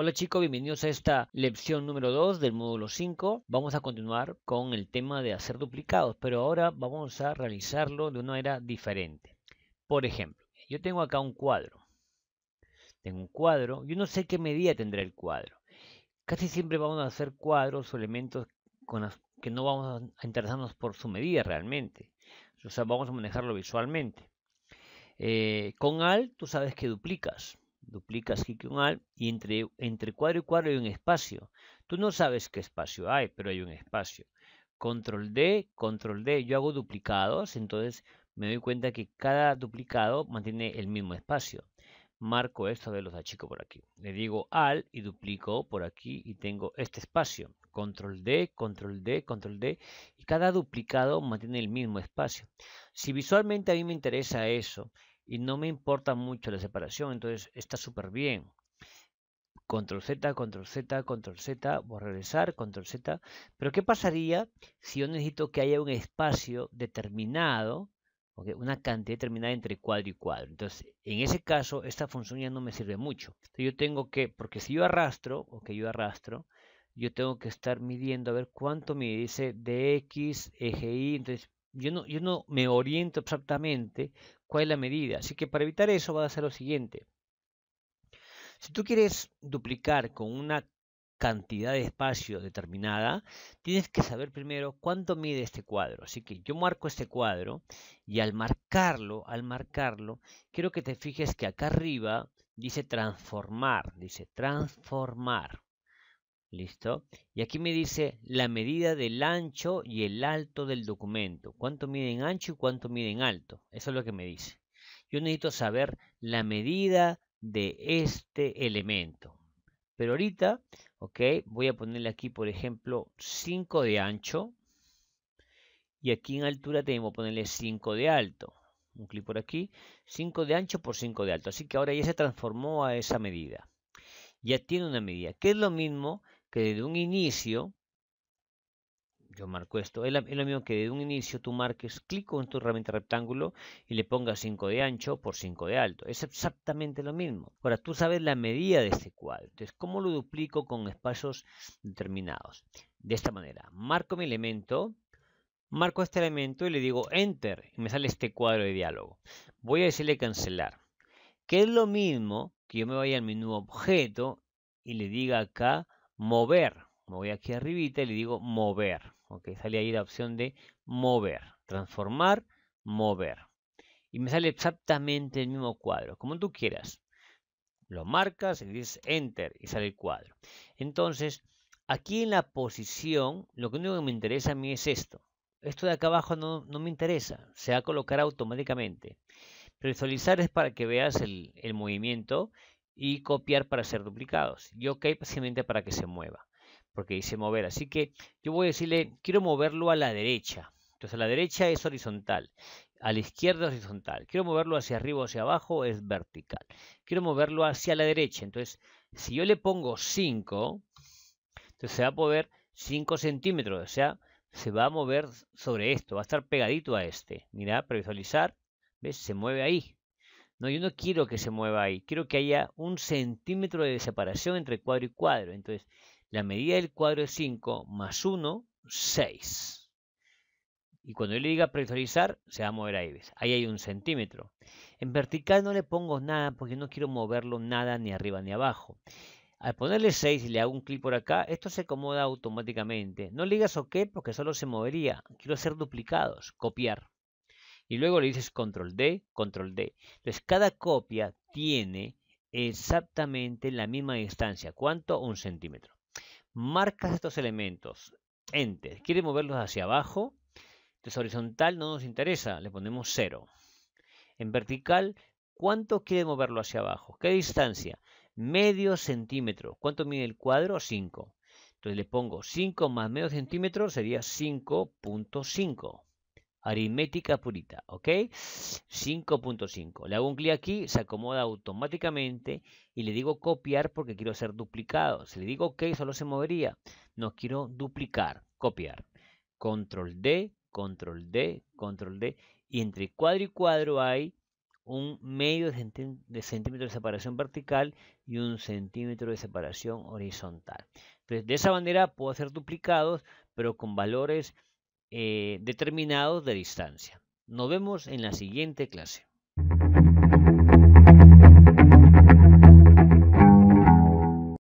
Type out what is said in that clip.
Hola chicos, bienvenidos a esta lección número 2 del módulo 5. Vamos a continuar con el tema de hacer duplicados, pero ahora vamos a realizarlo de una manera diferente. Por ejemplo, yo tengo acá un cuadro. Tengo un cuadro, yo no sé qué medida tendrá el cuadro. Casi siempre vamos a hacer cuadros o elementos con que no vamos a interesarnos por su medida realmente. O sea, vamos a manejarlo visualmente. Eh, con ALT tú sabes que duplicas duplicas aquí un al y entre, entre cuadro y cuadro hay un espacio. Tú no sabes qué espacio hay, pero hay un espacio. Control D, control D, yo hago duplicados, entonces me doy cuenta que cada duplicado mantiene el mismo espacio. Marco esto, de ver, los achico por aquí. Le digo al y duplico por aquí y tengo este espacio. Control D, control D, control D. Y cada duplicado mantiene el mismo espacio. Si visualmente a mí me interesa eso, y no me importa mucho la separación, entonces está súper bien. Control Z, control Z, control Z, voy a regresar, control Z. Pero ¿qué pasaría si yo necesito que haya un espacio determinado, una cantidad determinada entre cuadro y cuadro? Entonces, en ese caso, esta función ya no me sirve mucho. Entonces, yo tengo que, porque si yo arrastro, o que yo arrastro, yo tengo que estar midiendo a ver cuánto me dice dx, eje y, entonces yo no, me oriento exactamente cuál es la medida. Así que para evitar eso vas a hacer lo siguiente. Si tú quieres duplicar con una cantidad de espacio determinada, tienes que saber primero cuánto mide este cuadro. Así que yo marco este cuadro y al marcarlo, al marcarlo, quiero que te fijes que acá arriba dice transformar, dice transformar. ¿Listo? Y aquí me dice la medida del ancho y el alto del documento. ¿Cuánto mide en ancho y cuánto mide en alto? Eso es lo que me dice. Yo necesito saber la medida de este elemento. Pero ahorita, ok, voy a ponerle aquí, por ejemplo, 5 de ancho. Y aquí en altura tenemos que ponerle 5 de alto. Un clic por aquí. 5 de ancho por 5 de alto. Así que ahora ya se transformó a esa medida. Ya tiene una medida. Que es lo mismo que desde un inicio, yo marco esto, es lo mismo que desde un inicio tú marques, clico en tu herramienta rectángulo y le pongas 5 de ancho por 5 de alto. Es exactamente lo mismo. Ahora, tú sabes la medida de este cuadro. Entonces, ¿cómo lo duplico con espacios determinados? De esta manera, marco mi elemento, marco este elemento y le digo Enter y me sale este cuadro de diálogo. Voy a decirle cancelar, que es lo mismo que yo me vaya al menú objeto y le diga acá mover. Me voy aquí arribita y le digo mover. Ok, sale ahí la opción de mover. Transformar, mover. Y me sale exactamente el mismo cuadro, como tú quieras. Lo marcas y dices enter y sale el cuadro. Entonces, aquí en la posición, lo único que me interesa a mí es esto. Esto de acá abajo no, me interesa, se va a colocar automáticamente. Visualizar es para que veas el, el movimiento y copiar para ser duplicados. Y OK precisamente para que se mueva, porque dice mover. Así que yo voy a decirle, quiero moverlo a la derecha. Entonces a la derecha es horizontal, a la izquierda es horizontal. Quiero moverlo hacia arriba o hacia abajo es vertical. Quiero moverlo hacia la derecha. Entonces si yo le pongo 5, entonces se va a poder 5 centímetros, o sea, se va a mover sobre esto, va a estar pegadito a este. Mira, para visualizar, ¿ves? Se mueve ahí. No, yo no quiero que se mueva ahí, quiero que haya un centímetro de separación entre cuadro y cuadro. Entonces, la medida del cuadro es 5 más 1, 6. Y cuando yo le diga presurizar, se va a mover ahí, ¿ves? Ahí hay un centímetro. En vertical no le pongo nada porque no quiero moverlo nada ni arriba ni abajo. Al ponerle 6 y le hago un clic por acá, esto se acomoda automáticamente. No le digas OK porque solo se movería. Quiero hacer duplicados, copiar y luego le dices control D, control D. Entonces cada copia tiene exactamente la misma distancia. ¿Cuánto? Un centímetro. Marcas estos elementos. Enter. Quiere moverlos hacia abajo. Entonces horizontal no nos interesa. Le ponemos 0. En vertical, ¿cuánto quiere moverlo hacia abajo? ¿Qué distancia? Medio centímetro. ¿Cuánto mide el cuadro? 5. Entonces le pongo 5 más medio centímetro sería 5.5 aritmética purita, ¿ok? 5.5. Le hago un clic aquí, se acomoda automáticamente y le digo copiar porque quiero ser duplicado. Si le digo OK, solo se movería. No quiero duplicar, copiar. Control D, Control D, Control D. Y entre cuadro y cuadro hay un medio de centímetro de separación vertical y un centímetro de separación horizontal. Entonces, de esa manera puedo hacer duplicados, pero con valores eh, determinados de distancia. Nos vemos en la siguiente clase.